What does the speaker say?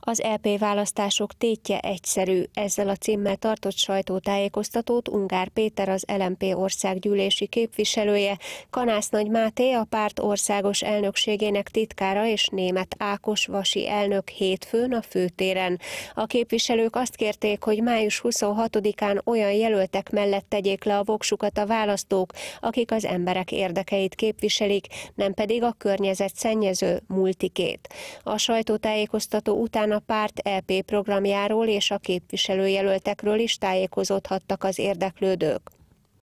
Az LP e választások tétje egyszerű. Ezzel a címmel tartott sajtótájékoztatót Ungár Péter, az LMP országgyűlési képviselője, Kanász Nagy Máté, a párt országos elnökségének titkára és német Ákos Vasi elnök hétfőn a főtéren. A képviselők azt kérték, hogy május 26-án olyan jelöltek mellett tegyék le a voksukat a választók, akik az emberek érdekeit képviselik, nem pedig a környezet szennyező multikét. A sajtótájékoztató után Ezután a párt EP programjáról és a képviselőjelöltekről is tájékozódhattak az érdeklődők.